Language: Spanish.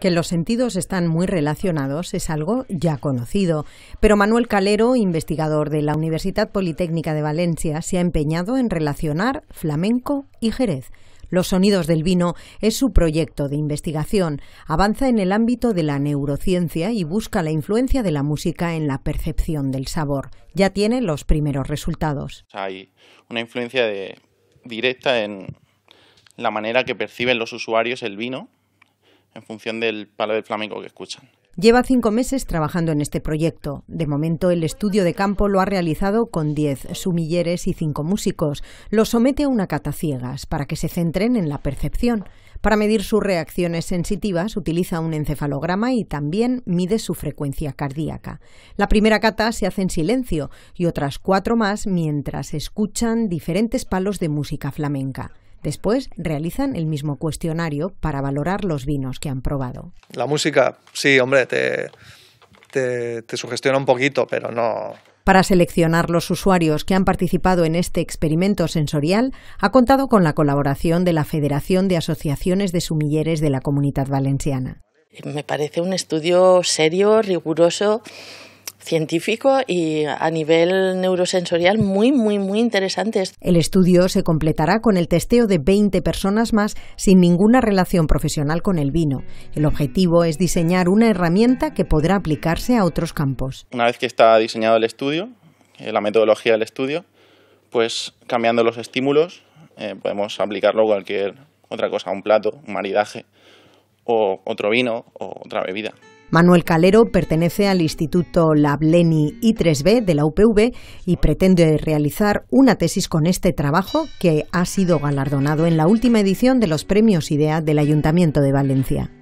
Que los sentidos están muy relacionados es algo ya conocido, pero Manuel Calero, investigador de la Universidad Politécnica de Valencia, se ha empeñado en relacionar flamenco y Jerez. Los sonidos del vino es su proyecto de investigación. Avanza en el ámbito de la neurociencia y busca la influencia de la música en la percepción del sabor. Ya tiene los primeros resultados. Hay una influencia directa en la manera que perciben los usuarios el vino en función del palo del flamenco que escuchan. Lleva cinco meses trabajando en este proyecto. De momento, el estudio de campo lo ha realizado con diez sumilleres y cinco músicos. Lo somete a una cata ciegas para que se centren en la percepción. Para medir sus reacciones sensitivas, utiliza un encefalograma y también mide su frecuencia cardíaca. La primera cata se hace en silencio y otras cuatro más mientras escuchan diferentes palos de música flamenca. Después realizan el mismo cuestionario para valorar los vinos que han probado. La música, sí, hombre, te, te, sugestiona un poquito, pero no, para seleccionar los usuarios que han participado en este experimento sensorial, ha contado con la colaboración de la Federación de Asociaciones de Sumilleres de la Comunidad Valenciana. Me parece un estudio serio, riguroso científico y a nivel neurosensorial muy, muy, muy interesantes. El estudio se completará con el testeo de 20 personas más sin ninguna relación profesional con el vino. El objetivo es diseñar una herramienta que podrá aplicarse a otros campos. Una vez que está diseñado el estudio, eh, la metodología del estudio, pues cambiando los estímulos eh, podemos aplicarlo a cualquier otra cosa, un plato, un maridaje o otro vino o otra bebida. Manuel Calero pertenece al Instituto Lableni I3B de la UPV y pretende realizar una tesis con este trabajo que ha sido galardonado en la última edición de los premios IDEA del Ayuntamiento de Valencia.